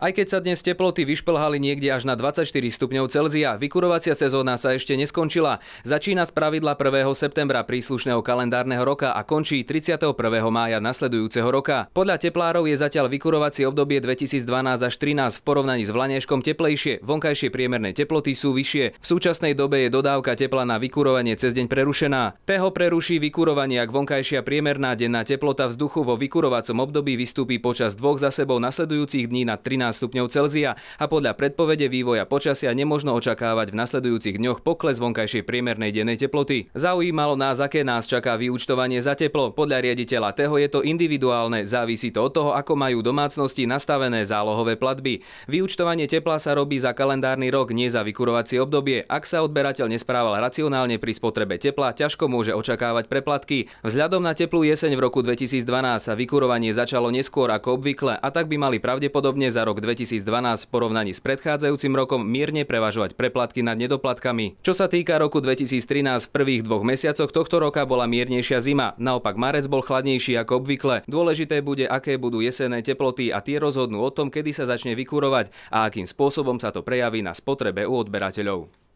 Aj keď sa dnes teploty vyšplhali niekde až na 24 stupňov Celzia, vykurovacia sezóna sa ešte neskončila. Začína z pravidla 1. septembra príslušného kalendárneho roka a končí 31. mája nasledujúceho roka. Podľa teplárov je zatiaľ vykurovacie obdobie 2012 až 13 v porovnaní s vlaneškom teplejšie, vonkajšie priemerné teploty sú vyššie. V súčasnej dobe je dodávka tepla na vykurovanie cez deň prerušená. Teho preruší vykurovanie, ak vonkajšia priemerná denná teplota vzduchu vo vykurovacom období vystúpi počas dvoch za sebou nasledujúcich dní na 13 stupňov Celzia a podľa predpovede vývoja počasia nemožno očakávať v nasledujúcich dňoch pokles vonkajšej priemernej dennej teploty. Zaujímalo nás, aké nás čaká vyúčtovanie za teplo. Podľa riaditeľa Teho je to individuálne, závisí to od toho, ako majú domácnosti nastavené zálohové platby. Vyúčtovanie tepla sa robí za kalendárny rok, nie za vykurovacie obdobie. Ak sa odberateľ nesprával racionálne pri spotrebe tepla, ťažko môže očakávať preplatky. Vzhľadom na teplú jeseň v roku 2012 sa vykurovanie začalo neskôr ako obvykle a tak by mali pravdepodobne za rok 2012 v porovnaní s predchádzajúcim rokom mierne prevažovať preplatky nad nedoplatkami. Čo sa týka roku 2013, v prvých dvoch mesiacoch tohto roka bola miernejšia zima, naopak marec bol chladnejší ako obvykle. Dôležité bude, aké budú jesenné teploty a tie rozhodnú o tom, kedy sa začne vykurovať a akým spôsobom sa to prejaví na spotrebe u odberateľov.